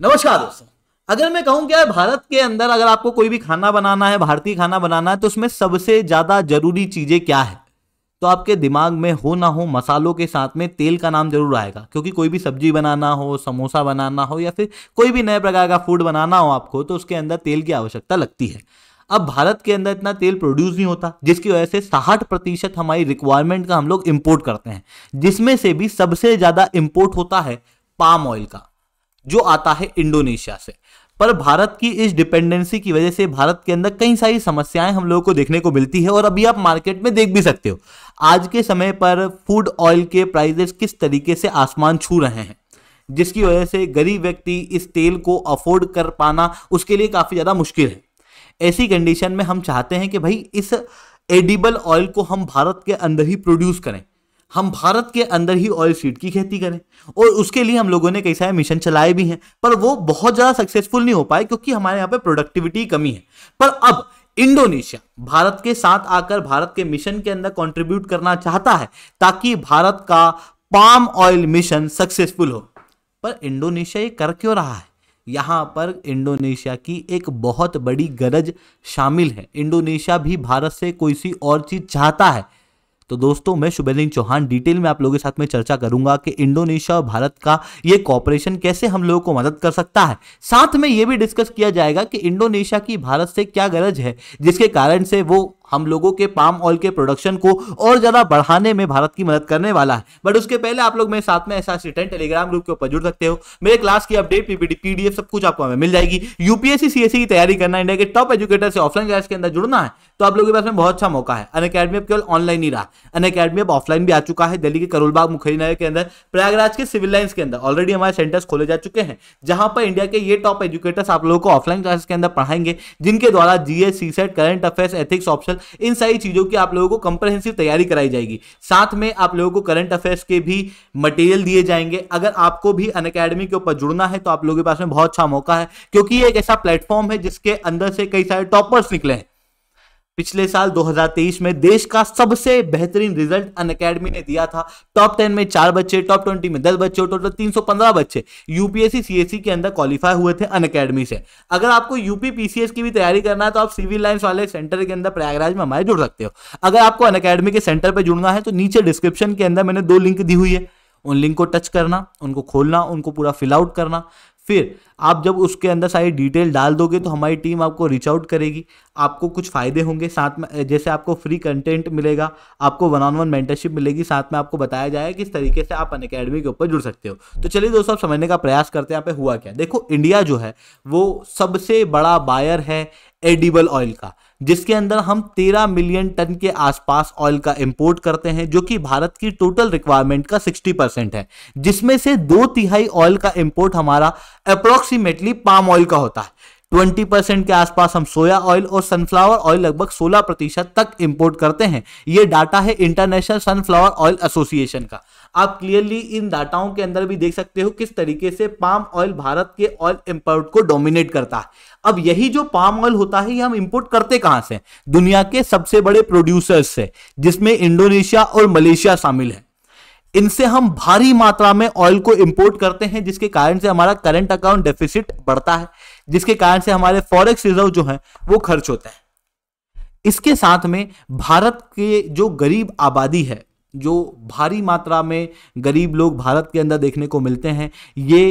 नमस्कार दोस्तों अगर मैं कहूं क्या भारत के अंदर अगर आपको कोई भी खाना बनाना है भारतीय खाना बनाना है तो उसमें सबसे ज्यादा जरूरी चीजें क्या है तो आपके दिमाग में हो ना हो मसालों के साथ में तेल का नाम जरूर आएगा क्योंकि कोई भी सब्जी बनाना हो समोसा बनाना हो या फिर कोई भी नए प्रकार का फूड बनाना हो आपको तो उसके अंदर तेल की आवश्यकता लगती है अब भारत के अंदर इतना तेल प्रोड्यूस नहीं होता जिसकी वजह से साठ प्रतिशत हमारी रिक्वायरमेंट का हम लोग इम्पोर्ट करते हैं जिसमें से भी सबसे ज़्यादा इम्पोर्ट होता है पाम ऑयल का जो आता है इंडोनेशिया से पर भारत की इस डिपेंडेंसी की वजह से भारत के अंदर कई सारी समस्याएं हम लोगों को देखने को मिलती है और अभी आप मार्केट में देख भी सकते हो आज के समय पर फूड ऑयल के प्राइजेस किस तरीके से आसमान छू रहे हैं जिसकी वजह से गरीब व्यक्ति इस तेल को अफोर्ड कर पाना उसके लिए काफ़ी ज़्यादा मुश्किल है ऐसी कंडीशन में हम चाहते हैं कि भाई इस एडिबल ऑयल को हम भारत के अंदर ही प्रोड्यूस करें हम भारत के अंदर ही ऑयल सीड की खेती करें और उसके लिए हम लोगों ने कई सारे मिशन चलाए भी हैं पर वो बहुत ज़्यादा सक्सेसफुल नहीं हो पाए क्योंकि हमारे यहाँ पे प्रोडक्टिविटी कमी है पर अब इंडोनेशिया भारत के साथ आकर भारत के मिशन के अंदर कंट्रीब्यूट करना चाहता है ताकि भारत का पाम ऑयल मिशन सक्सेसफुल हो पर इंडोनेशिया ये कर क्यों रहा है यहाँ पर इंडोनेशिया की एक बहुत बड़ी गरज शामिल है इंडोनेशिया भी भारत से कोई सी और चीज़ चाहता है तो दोस्तों मैं शुभेलिन चौहान डिटेल में आप लोगों के साथ में चर्चा करूंगा कि इंडोनेशिया और भारत का ये कॉपरेशन कैसे हम लोगों को मदद कर सकता है साथ में ये भी डिस्कस किया जाएगा कि इंडोनेशिया की भारत से क्या गरज है जिसके कारण से वो हम लोगों के पाम ऑयल के प्रोडक्शन को और ज़्यादा बढ़ाने में भारत की मदद करने वाला है बट उसके पहले आप लोग मेरे साथ में ऐसा रिटर्न टेलीग्राम ग्रुप के ऊपर जुड़ सकते हो मेरे क्लास की अपडेट पीपीडी पीडीएफ सब कुछ आपको हमें मिल जाएगी यूपीएससी सीएससी e की तैयारी करना इंडिया के टॉप एजुकेटर से ऑफलाइन क्लास के अंदर जुड़ना है तो आप लोगों के पास में बहुत अच्छा मौका है अन अकेडमी अब केवल ऑनलाइन ही रहा अन अकेडमी अब ऑफलाइन भी आ चुका है दिल्ली के करोलबाग मुखरी नगर के अंदर प्रयागराज के सिविल लाइन्स के अंदर ऑलरेडी हमारे सेंटर्स खोले जा चुके हैं जहां पर इंडिया के ये टॉप एजुकेटर्स आप लोगों को ऑफलाइन क्लासेस के अंदर पढ़ाएंगे जिनके द्वारा GS CSAT current affairs ethics option इन सारी चीज़ों की आप लोगों को कंप्रहेंसिव तैयारी कराई जाएगी साथ में आप लोगों को करंट अफेयर्स के भी मटेरियल दिए जाएंगे अगर आपको भी अन के ऊपर जुड़ना है तो आप लोगों के पास में बहुत अच्छा मौका है क्योंकि ये एक ऐसा प्लेटफॉर्म है जिसके अंदर से कई सारे टॉपर्स निकले हैं पिछले साल 2023 में देश का सबसे बेहतरीन रिजल्ट अन अकेडमी ने दिया था टॉप टेन में चार बच्चे टॉप ट्वेंटी में दस बच्चे टोटल 315 बच्चे यूपीएससी सीएससी e के अंदर क्वालिफाई हुए थे अन अकेडमी से अगर आपको यूपी पीसीएस की भी तैयारी करना है तो आप सिविल लाइन्स वाले सेंटर के अंदर प्रयागराज में हमारे जुड़ सकते हो अगर आपको अन अकेडमी के सेंटर पर जुड़ना है तो नीचे डिस्क्रिप्शन के अंदर मैंने दो लिंक दी हुई है उन लिंक को टच करना उनको खोलना उनको पूरा फिल आउट करना फिर आप जब उसके अंदर सारी डिटेल डाल दोगे तो हमारी टीम आपको रीच आउट करेगी आपको कुछ फ़ायदे होंगे साथ में जैसे आपको फ्री कंटेंट मिलेगा आपको वन ऑन वन मेंटरशिप मिलेगी साथ में आपको बताया जाएगा किस तरीके से आप अन अकेडमी के ऊपर जुड़ सकते हो तो चलिए दोस्तों आप समझने का प्रयास करते हैं यहाँ पे हुआ क्या देखो इंडिया जो है वो सबसे बड़ा बायर है एडिबल ऑयल का जिसके अंदर हम 13 मिलियन टन के आसपास ऑयल का इंपोर्ट करते हैं जो कि भारत की टोटल रिक्वायरमेंट का 60 परसेंट है जिसमें से दो तिहाई ऑयल का इंपोर्ट हमारा अप्रोक्सीमेटली पाम ऑयल का होता है 20 परसेंट के आसपास हम सोया ऑयल और सनफ्लावर ऑयल लगभग 16 प्रतिशत तक इंपोर्ट करते हैं ये डाटा है इंटरनेशनल सनफ्लावर ऑयल एसोसिएशन का आप क्लियरली इन डाटाओं के अंदर भी देख सकते हो किस तरीके से पाम ऑयल भारत के ऑयल इंपोर्ट को डोमिनेट करता है अब यही जो पाम ऑयल होता है ये हम इंपोर्ट करते कहां से दुनिया के सबसे बड़े प्रोड्यूसर्स से जिसमें इंडोनेशिया और मलेशिया शामिल है इनसे हम भारी मात्रा में ऑयल को इंपोर्ट करते हैं जिसके कारण से हमारा करंट अकाउंट डेफिसिट बढ़ता है जिसके कारण से हमारे फॉरेक्स रिजर्व जो है वो खर्च होते हैं इसके साथ में भारत के जो गरीब आबादी है जो भारी मात्रा में गरीब लोग भारत के अंदर देखने को मिलते हैं ये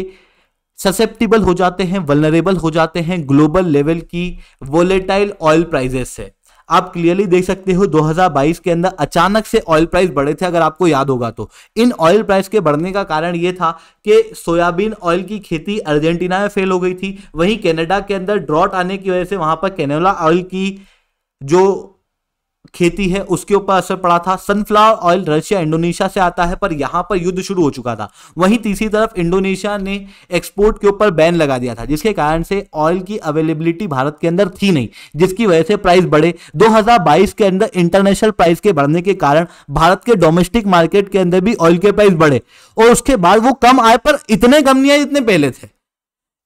ससेप्टिबल हो जाते हैं वलनरेबल हो जाते हैं ग्लोबल लेवल की वोलेटाइल ऑयल प्राइजेस से आप क्लियरली देख सकते हो 2022 के अंदर अचानक से ऑयल प्राइस बढ़े थे अगर आपको याद होगा तो इन ऑयल प्राइस के बढ़ने का कारण यह था कि सोयाबीन ऑयल की खेती अर्जेंटीना में फेल हो गई थी वहीं कनाडा के अंदर ड्रॉट आने की वजह से वहां पर कैनोला ऑयल की जो खेती है उसके ऊपर असर पड़ा था सनफ्लावर ऑयल रशिया इंडोनेशिया से आता है पर यहां पर युद्ध शुरू हो चुका था वहीं तीसरी तरफ इंडोनेशिया ने एक्सपोर्ट के ऊपर बैन लगा दिया था जिसके कारण से ऑयल की अवेलेबिलिटी भारत के अंदर थी नहीं जिसकी वजह से प्राइस बढ़े 2022 के अंदर इंटरनेशनल प्राइस के बढ़ने के कारण भारत के डोमेस्टिक मार्केट के अंदर भी ऑयल के प्राइस बढ़े और उसके बाद वो कम आए पर इतने कम नहीं आए जितने पहले थे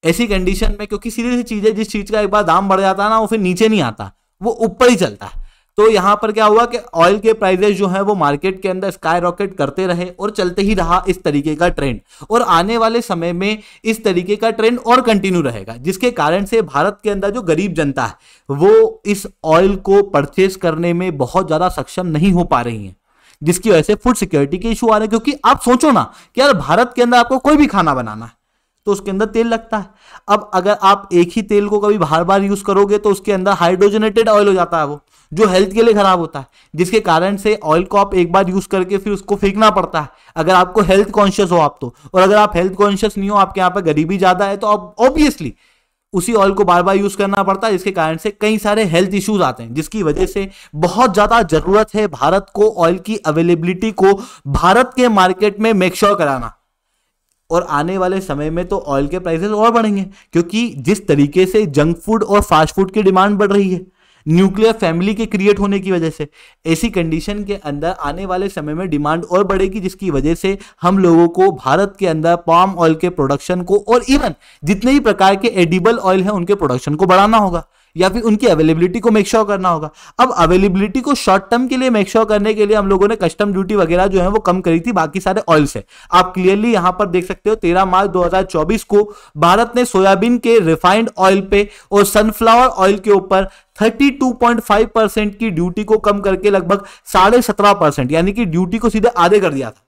ऐसी कंडीशन में क्योंकि सीधी सी चीज है जिस चीज का एक बार दाम बढ़ जाता है ना वो फिर नीचे नहीं आता वो ऊपर ही चलता है तो यहाँ पर क्या हुआ कि ऑयल के प्राइजेस जो है वो मार्केट के अंदर स्काई रॉकेट करते रहे और चलते ही रहा इस तरीके का ट्रेंड और आने वाले समय में इस तरीके का ट्रेंड और कंटिन्यू रहेगा जिसके कारण से भारत के अंदर जो गरीब जनता है वो इस ऑयल को परचेस करने में बहुत ज़्यादा सक्षम नहीं हो पा रही है जिसकी वजह से फूड सिक्योरिटी के इशू आ रहे हैं क्योंकि आप सोचो ना कि यार भारत के अंदर आपको कोई भी खाना बनाना है तो उसके अंदर तेल लगता है अब अगर आप एक ही तेल को कभी बार बार यूज करोगे तो उसके अंदर हाइड्रोजनेटेड ऑयल हो जाता है वो जो हेल्थ के लिए खराब होता है जिसके कारण से ऑयल को आप एक बार यूज करके फिर उसको फेंकना पड़ता है अगर आपको हेल्थ कॉन्शियस हो आप तो और अगर आप हेल्थ कॉन्शियस नहीं हो आपके यहाँ पर गरीबी ज्यादा है तो आप ऑब्वियसली उसी ऑयल को बार बार यूज करना पड़ता है जिसके कारण से कई सारे हेल्थ इश्यूज आते हैं जिसकी वजह से बहुत ज्यादा जरूरत है भारत को ऑयल की अवेलेबिलिटी को भारत के मार्केट में मेक श्योर कराना और आने वाले समय में तो ऑयल के प्राइसेस और बढ़ेंगे क्योंकि जिस तरीके से जंक फूड और फास्ट फूड की डिमांड बढ़ रही है न्यूक्लियर फैमिली के क्रिएट होने की वजह से ऐसी कंडीशन के अंदर आने वाले समय में डिमांड और बढ़ेगी जिसकी वजह से हम लोगों को भारत के अंदर पाम ऑयल के प्रोडक्शन को और इवन जितने भी प्रकार के एडिबल ऑयल हैं उनके प्रोडक्शन को बढ़ाना होगा या फिर उनकी अवेलेबिलिटी को मेक श्योर sure करना होगा अब अवेलेबिलिटी को शॉर्ट टर्म के लिए मेक श्योर sure करने के लिए हम लोगों ने कस्टम ड्यूटी वगैरह जो है वो कम करी थी बाकी सारे ऑयल से आप क्लियरली यहां पर देख सकते हो तेरह मार्च दो को भारत ने सोयाबीन के रिफाइंड ऑयल पे और सनफ्लावर ऑयल के ऊपर 32.5 परसेंट की ड्यूटी को कम करके लगभग साढ़े सत्रह परसेंट यानी कि ड्यूटी को सीधे आधे कर दिया था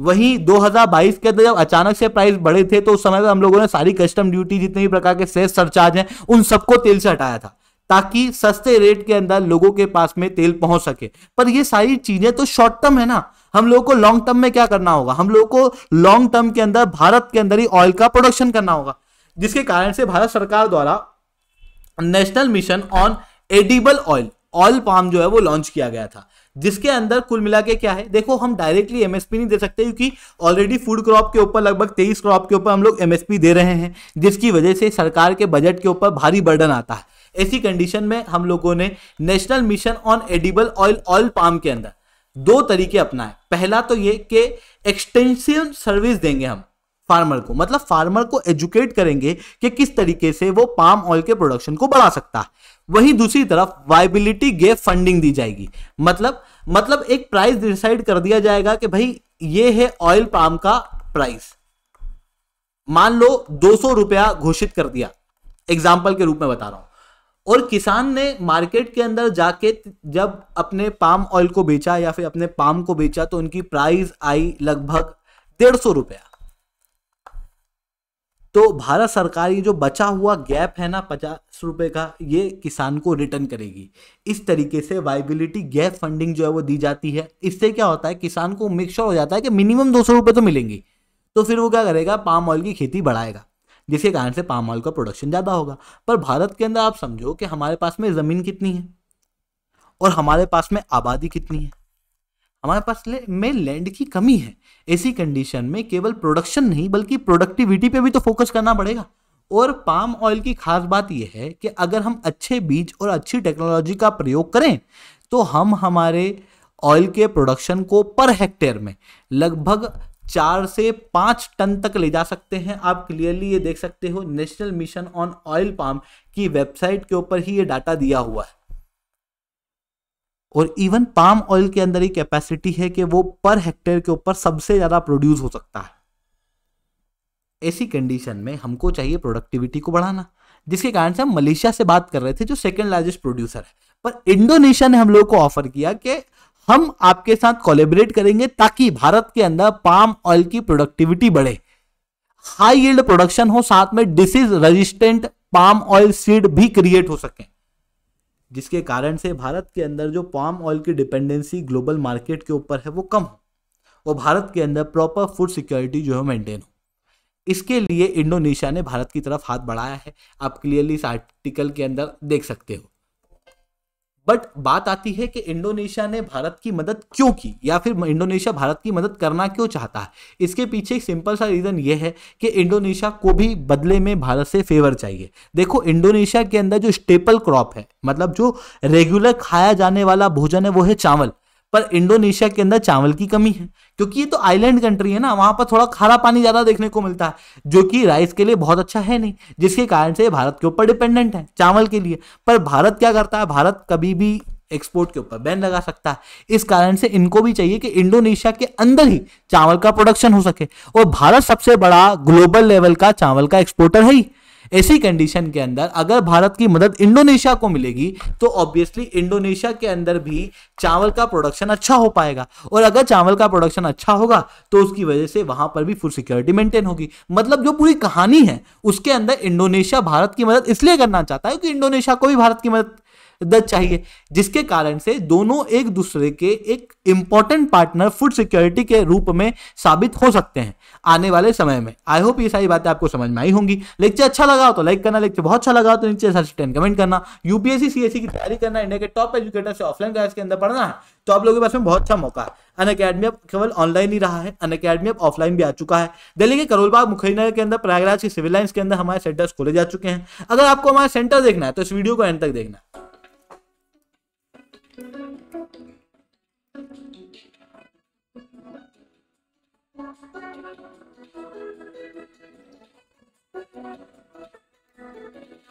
वही 2022 के अंदर जब अचानक से प्राइस बढ़े थे तो उस समय पर हम लोगों ने सारी कस्टम ड्यूटी जितने भी प्रकार के सेस सरचार्ज हैं उन सबको तेल से हटाया था ताकि सस्ते रेट के अंदर लोगों के पास में तेल पहुंच सके पर ये सारी चीजें तो शॉर्ट टर्म है ना हम लोगों को लॉन्ग टर्म में क्या करना होगा हम लोगों को लॉन्ग टर्म के अंदर भारत के अंदर ही ऑयल का प्रोडक्शन करना होगा जिसके कारण से भारत सरकार द्वारा national mission on edible oil oil palm जो है वो लॉन्च किया गया था जिसके अंदर कुल मिला के क्या है देखो हम डायरेक्टली एमएसपी नहीं दे सकते क्योंकि ऑलरेडी फूड क्रॉप के ऊपर लगभग तेईस क्रॉप के ऊपर हम लोग एमएसपी दे रहे हैं जिसकी वजह से सरकार के बजट के ऊपर भारी बर्डन आता है ऐसी कंडीशन में हम लोगों ने national mission on edible oil oil palm के अंदर दो तरीके अपनाए पहला तो ये कि एक्सटेंसिव सर्विस देंगे हम फार्मर को मतलब फार्मर को एजुकेट करेंगे कि किस तरीके से वो पाम ऑयल के प्रोडक्शन को बढ़ा सकता है वहीं दूसरी तरफ वायबिलिटी गेप फंडिंग दी जाएगी मतलब मतलब एक प्राइस डिसाइड कर दिया जाएगा कि भाई ये है ऑयल पाम का प्राइस मान लो दो सौ रुपया घोषित कर दिया एग्जाम्पल के रूप में बता रहा हूं और किसान ने मार्केट के अंदर जाके जब अपने पाम ऑयल को बेचा या फिर अपने पाम को बेचा तो उनकी प्राइस आई लगभग डेढ़ सौ रुपया तो भारत सरकार ये जो बचा हुआ गैप है ना पचास रुपये का ये किसान को रिटर्न करेगी इस तरीके से वाइबिलिटी गैप फंडिंग जो है वो दी जाती है इससे क्या होता है किसान को मिक्सर हो जाता है कि मिनिमम दो सौ तो मिलेंगी तो फिर वो क्या करेगा पाम ऑयल की खेती बढ़ाएगा जिसके कारण से पाम ऑयल का प्रोडक्शन ज़्यादा होगा पर भारत के अंदर आप समझो कि हमारे पास में ज़मीन कितनी है और हमारे पास में आबादी कितनी है हमारे पास में लैंड की कमी है ऐसी कंडीशन में केवल प्रोडक्शन नहीं बल्कि प्रोडक्टिविटी पे भी तो फोकस करना पड़ेगा और पाम ऑयल की खास बात यह है कि अगर हम अच्छे बीज और अच्छी टेक्नोलॉजी का प्रयोग करें तो हम हमारे ऑयल के प्रोडक्शन को पर हेक्टेयर में लगभग चार से पाँच टन तक ले जा सकते हैं आप क्लियरली ये देख सकते हो national mission on oil palm की वेबसाइट के ऊपर ही ये डाटा दिया हुआ है और इवन पाम ऑयल के अंदर ही कैपेसिटी है कि वो पर हेक्टेयर के ऊपर सबसे ज़्यादा प्रोड्यूस हो सकता है ऐसी कंडीशन में हमको चाहिए प्रोडक्टिविटी को बढ़ाना जिसके कारण से हम मलेशिया से बात कर रहे थे जो सेकेंड लार्जेस्ट प्रोड्यूसर है पर इंडोनेशिया ने हम लोगों को ऑफर किया कि हम आपके साथ कोलेबरेट करेंगे ताकि भारत के अंदर पाम ऑयल की प्रोडक्टिविटी बढ़े हाई यील्ड प्रोडक्शन हो साथ में disease resistant palm oil seed भी क्रिएट हो सके जिसके कारण से भारत के अंदर जो पाम ऑयल की डिपेंडेंसी ग्लोबल मार्केट के ऊपर है वो कम हो और भारत के अंदर प्रॉपर फूड सिक्योरिटी जो है मेंटेन हो इसके लिए इंडोनेशिया ने भारत की तरफ हाथ बढ़ाया है आप क्लियरली इस आर्टिकल के अंदर देख सकते हो बट बात आती है कि इंडोनेशिया ने भारत की मदद क्यों की या फिर इंडोनेशिया भारत की मदद करना क्यों चाहता है इसके पीछे एक सिंपल सा रीज़न ये है कि इंडोनेशिया को भी बदले में भारत से फेवर चाहिए देखो इंडोनेशिया के अंदर जो स्टेपल क्रॉप है मतलब जो रेगुलर खाया जाने वाला भोजन है वो है चावल पर इंडोनेशिया के अंदर चावल की कमी है क्योंकि ये तो आइलैंड कंट्री है ना वहां पर थोड़ा खारा पानी ज्यादा देखने को मिलता है जो कि राइस के लिए बहुत अच्छा है नहीं जिसके कारण से भारत के ऊपर डिपेंडेंट है चावल के लिए पर भारत क्या करता है भारत कभी भी एक्सपोर्ट के ऊपर बैन लगा सकता है इस कारण से इनको भी चाहिए कि इंडोनेशिया के अंदर ही चावल का प्रोडक्शन हो सके और भारत सबसे बड़ा ग्लोबल लेवल का चावल का एक्सपोर्टर है ही ऐसी कंडीशन के अंदर अगर भारत की मदद इंडोनेशिया को मिलेगी तो ऑब्वियसली इंडोनेशिया के अंदर भी चावल का प्रोडक्शन अच्छा हो पाएगा और अगर चावल का प्रोडक्शन अच्छा होगा तो उसकी वजह से वहां पर भी फूड सिक्योरिटी मेंटेन होगी मतलब जो पूरी कहानी है उसके अंदर इंडोनेशिया भारत की मदद इसलिए करना चाहता है क्योंकि इंडोनेशिया को भी भारत की मदद शिद्दत चाहिए जिसके कारण से दोनों एक दूसरे के एक इंपॉर्टेंट पार्टनर फूड सिक्योरिटी के रूप में साबित हो सकते हैं आने वाले समय में आई होप ये सारी बातें आपको समझ में आई होंगी लेक्चर अच्छा लगा हो तो लाइक करना लेक्चर बहुत अच्छा लगा हो तो नीचे कमेंट करना यूपीएससी सीएससी की तैयारी करना इंडिया के टॉप एजुकेटर से ऑफलाइन क्लास के अंदर पढ़ना है तो आप लोगों के पास में बहुत अच्छा मौका है अन अकेडमी अब केवल ऑनलाइन ही रहा है अन अकेडमी अब ऑफलाइन भी आ चुका है दिल्ली के करोलबाग मुखर्जी नगर के अंदर प्रयागराज की सिविल लाइन्स के अंदर हमारे सेंटर्स खोले जा चुके हैं अगर आपको हमारे सेंटर देखना है तो इस वीडियो को एंड तक देखना है Thank you.